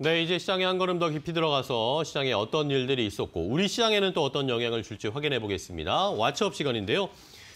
네, 이제 시장에 한 걸음 더 깊이 들어가서 시장에 어떤 일들이 있었고 우리 시장에는 또 어떤 영향을 줄지 확인해 보겠습니다. 왓츠업 시간인데요.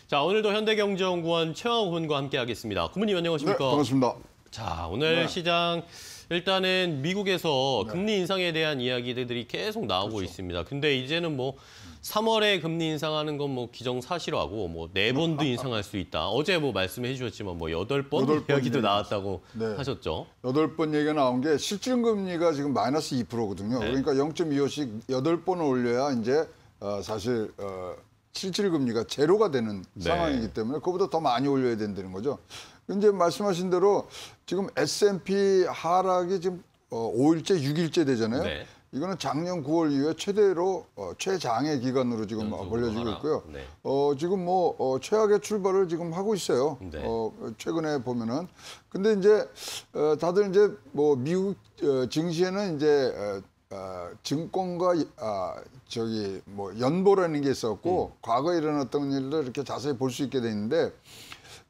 자, 오늘도 현대경제연구원 최영훈과 함께하겠습니다. 구문님 안녕하십니까? 네, 반갑습니다. 자, 오늘 네. 시장 일단은 미국에서 네. 금리 인상에 대한 이야기들이 계속 나오고 그렇죠. 있습니다. 근데 이제는 뭐 3월에 금리 인상하는 건 뭐 기정사실화고 뭐 네 번도 인상할 수 있다. 어제 뭐 말씀해 주셨지만 뭐 여덟 번 이야기도 나왔다고 네. 하셨죠. 여덟 번 얘기가 나온 게 실질 금리가 지금 마이너스 2%거든요. 네. 그러니까 0.25씩 여덟 번을 올려야 이제 어, 사실 어, 실질 금리가 제로가 되는 네. 상황이기 때문에 그보다 더 많이 올려야 된다는 거죠. 근데 말씀하신 대로 지금 S&P 하락이 지금 어, 5일째, 6일째 되잖아요. 네. 이거는 작년 9월 이후에 최대로 어, 최장의 기간으로 지금 벌려지고 하나. 있고요. 네. 어, 지금 뭐 어, 최악의 출발을 지금 하고 있어요. 네. 어, 최근에 보면은 근데 이제 어, 다들 이제 뭐 미국 어, 증시에는 이제 어, 어 증권과 아, 저기 뭐 연보라는 게 있었고 음. 과거에 일어났던 일들 이렇게 자세히 볼 수 있게 돼 있는데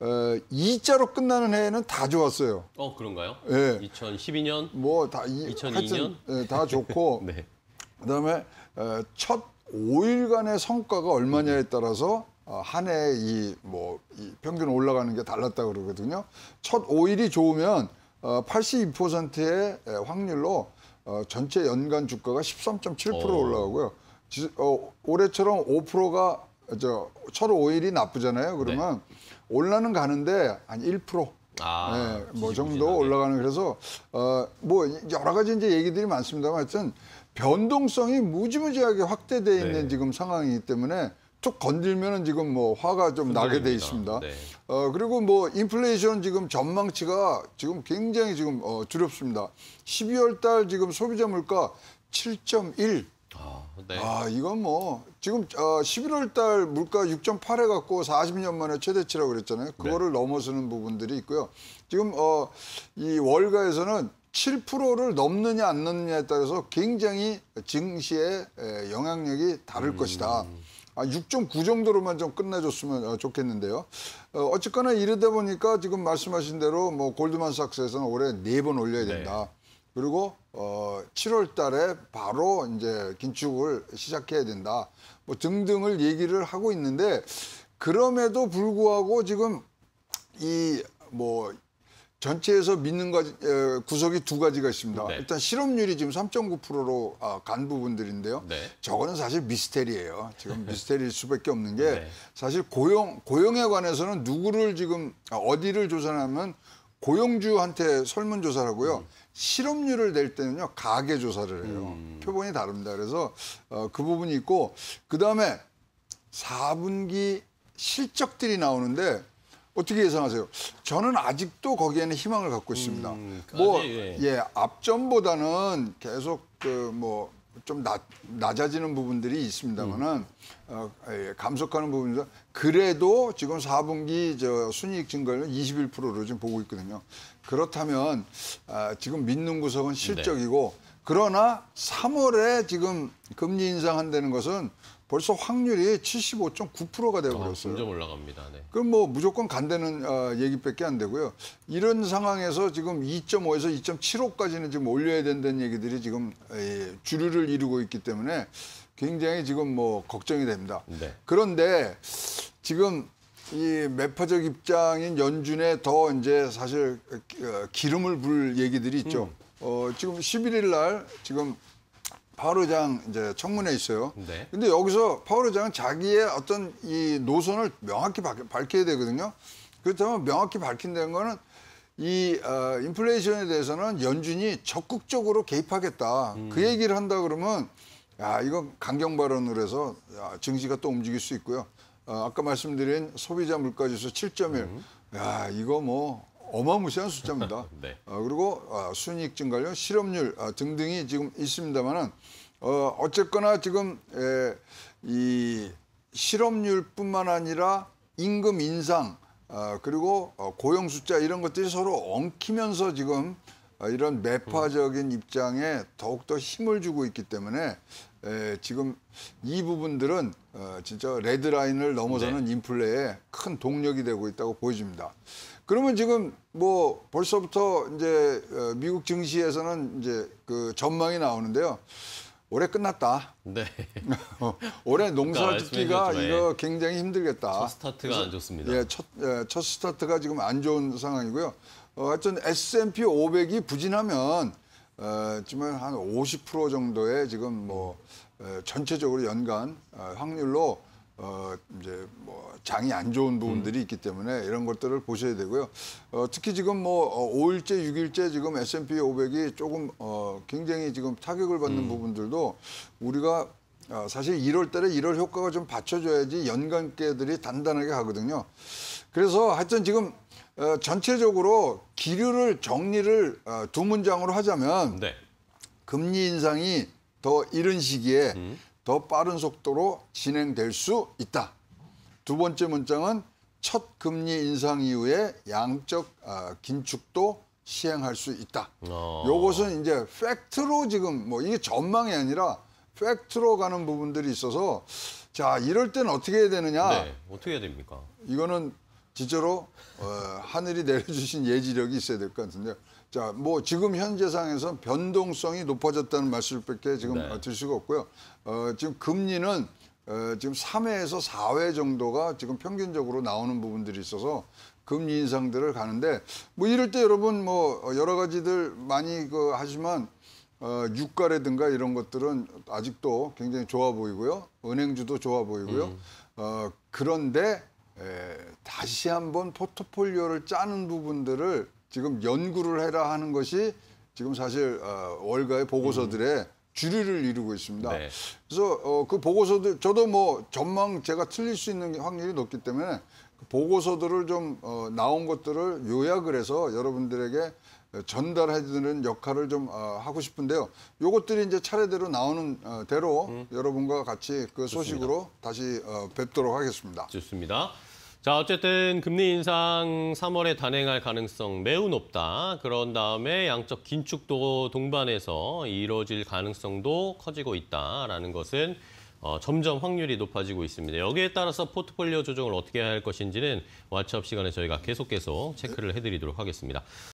어, 2자로 끝나는 해는 다 좋았어요. 어 그런가요? 예. 2012년 뭐다 2002년 예, 다 좋고 네. 그다음에 어, 첫 5일간의 성과가 얼마냐에 따라서 어, 한해 이, 뭐, 이 평균 올라가는 게 달랐다 그러거든요. 첫 5일이 좋으면 어, 82%의 확률로 어, 전체 연간 주가가 13.7% 어. 올라가고요. 지, 어, 올해처럼 5%가 저철 오일이 나쁘잖아요. 그러면 네. 올라는 가는데 한 1%. 아, 네, 뭐 정도 네. 올라가는 그래서 어뭐 여러 가지 이제 얘기들이 많습니다만 하여튼 변동성이 무지무지하게 확대돼 있는 네. 지금 상황이기 때문에 쭉 건들면은 지금 뭐 화가 좀 나게 돼 있습니다. 네. 어 그리고 뭐 인플레이션 지금 전망치가 지금 굉장히 지금 어, 두렵습니다. 12월 달 지금 소비자 물가 7.1 아, 네. 아 이건 뭐 지금 어, 11월 달 물가 6.8 해갖고 40년 만에 최대치라고 그랬잖아요. 네. 그거를 네. 넘어서는 부분들이 있고요. 지금 어, 이 월가에서는 7%를 넘느냐 안 넘느냐에 따라서 굉장히 증시의 영향력이 다를 음... 것이다. 아, 6.9 정도로만 좀 끝내줬으면 어, 좋겠는데요. 어, 어쨌거나 이르다 보니까 지금 말씀하신 대로 뭐 골드만삭스에서는 올해 4번 올려야 네. 된다. 네. 그리고 어, 7월 달에 바로 이제 긴축을 시작해야 된다. 뭐 등등을 얘기를 하고 있는데 그럼에도 불구하고 지금 이 뭐 전체에서 믿는 가지, 에, 구석이 두 가지가 있습니다. 네. 일단 실업률이 지금 3.9%로 아, 간 부분들인데요. 네. 저거는 사실 미스테리예요. 지금 네. 미스테리일 수밖에 없는 게 네. 사실 고용 고용에 관해서는 누구를 지금 아, 어디를 조사하면 고용주한테 설문조사를하고요 음. 실업률을 낼 때는요 가계 조사를 해요. 음. 표본이 다릅니다. 그래서 어, 그 부분이 있고 그 다음에 4분기 실적들이 나오는데 어떻게 예상하세요? 저는 아직도 거기에는 희망을 갖고 있습니다. 음, 그 뭐 예. 예, 앞전보다는 계속 그뭐 좀 낮, 낮아지는 부분들이 있습니다만은 어, 예, 감속하는 부분에서 그래도 지금 4분기 저 순이익 증가율은 21%로 지금 보고 있거든요. 그렇다면 아, 지금 믿는 구석은 네. 실적이고 그러나 3월에 지금 금리 인상한다는 것은 벌써 확률이 75.9%가 되어버렸어요. 아, 점점 올라갑니다. 네. 그럼 뭐 무조건 간다는 어, 얘기밖에 안 되고요. 이런 상황에서 지금 2.5에서 2.75까지는 지금 올려야 된다는 얘기들이 지금 예, 주류를 이루고 있기 때문에 굉장히 지금 뭐 걱정이 됩니다. 네. 그런데 지금 이 매파적 입장인 연준에 더 이제 사실 어, 기름을 불 얘기들이 있죠. 음. 어, 지금 11일 날 지금 파워르장 이제 청문회 있어요. 네. 근데 여기서 파워르장은 자기의 어떤 이 노선을 명확히 밝혀야 되거든요. 그렇다면 명확히 밝힌다는 거는 이 어, 인플레이션에 대해서는 연준이 적극적으로 개입하겠다. 음. 그 얘기를 한다 그러면 야, 이건 강경 발언으로 해서 야, 증시가 또 움직일 수 있고요. 어, 아까 말씀드린 소비자 물가지수 7.1. 음. 야, 이거 뭐 어마무시한 숫자입니다. 네. 어, 그리고 어, 아, 순이익 증가율, 실업률 어, 등등이 지금 있습니다만은 어, 어쨌거나 지금 에, 이 실업률뿐만 아니라 임금 인상 어, 그리고 어, 고용 숫자 이런 것들이 서로 엉키면서 지금 이런 매파적인 입장에 더욱더 힘을 주고 있기 때문에 에, 예, 지금 이 부분들은 어, 진짜 레드라인을 넘어서는 네. 인플레에 큰 동력이 되고 있다고 보여집니다. 그러면 지금 뭐 벌써부터 이제 어, 미국 증시에서는 이제 그 전망이 나오는데요. 올해 끝났다. 네. 어, 올해 농사 짓기가 이거 예. 굉장히 힘들겠다. 첫 스타트가 안 좋습니다. 예, 첫, 예, 첫 스타트가 지금 안 좋은 상황이고요. 어, 하여튼 S&P 500이 부진하면 어, 지금 한 50% 정도의 지금 뭐 에, 어, 전체적으로 연간 어, 확률로 어, 이제 뭐 장이 안 좋은 부분들이 음. 있기 때문에 이런 것들을 보셔야 되고요. 어, 특히 지금 뭐 5일째, 어, 6일째 지금 S&P 500이 조금 어, 굉장히 지금 타격을 받는 음. 부분들도 우리가 어, 사실 1월 달에 1월 효과가 좀 받쳐줘야지 연간계들이 단단하게 가거든요. 그래서 하여튼 지금 어, 전체적으로 기류를 정리를 어, 두 문장으로 하자면 네. 금리 인상이 더 이른 시기에 음. 더 빠른 속도로 진행될 수 있다. 두 번째 문장은 첫 금리 인상 이후에 양적 어, 긴축도 시행할 수 있다. 어. 요것은 이제 팩트로 지금 뭐 이게 전망이 아니라 팩트로 가는 부분들이 있어서 자 이럴 때는 어떻게 해야 되느냐? 네, 어떻게 해야 됩니까? 이거는 진짜로 어, 하늘이 내려주신 예지력이 있어야 될 것 같은데 자 뭐 지금 현재 상에서 변동성이 높아졌다는 말씀밖에 지금 네. 들 수가 없고요. 어, 지금 금리는 어, 지금 3회에서 4회 정도가 지금 평균적으로 나오는 부분들이 있어서 금리 인상들을 가는데 뭐 이럴 때 여러분 뭐 여러 가지들 많이 그 하지만 어, 유가라든가 이런 것들은 아직도 굉장히 좋아 보이고요. 은행주도 좋아 보이고요. 음. 어, 그런데 에, 다시 한번 포트폴리오를 짜는 부분들을 지금 연구를 해라 하는 것이 지금 사실 어, 월가의 보고서들의 음. 주류를 이루고 있습니다. 네. 그래서 어, 그 보고서들 저도 뭐 전망 제가 틀릴 수 있는 확률이 높기 때문에 그 보고서들을 좀 어, 나온 것들을 요약을 해서 여러분들에게 전달해주는 역할을 좀 어, 하고 싶은데요. 요것들이 이제 차례대로 나오는 어, 대로 음. 여러분과 같이 그 소식으로 다 다시 어, 뵙도록 하겠습니다. 좋습니다. 자, 어쨌든 금리 인상 3월에 단행할 가능성 매우 높다. 그런 다음에 양적 긴축도 동반해서 이루어질 가능성도 커지고 있다라는 것은 어, 점점 확률이 높아지고 있습니다. 여기에 따라서 포트폴리오 조정을 어떻게 할 것인지는 왓츠업 시간에 저희가 계속 계속 체크를 해드리도록 하겠습니다.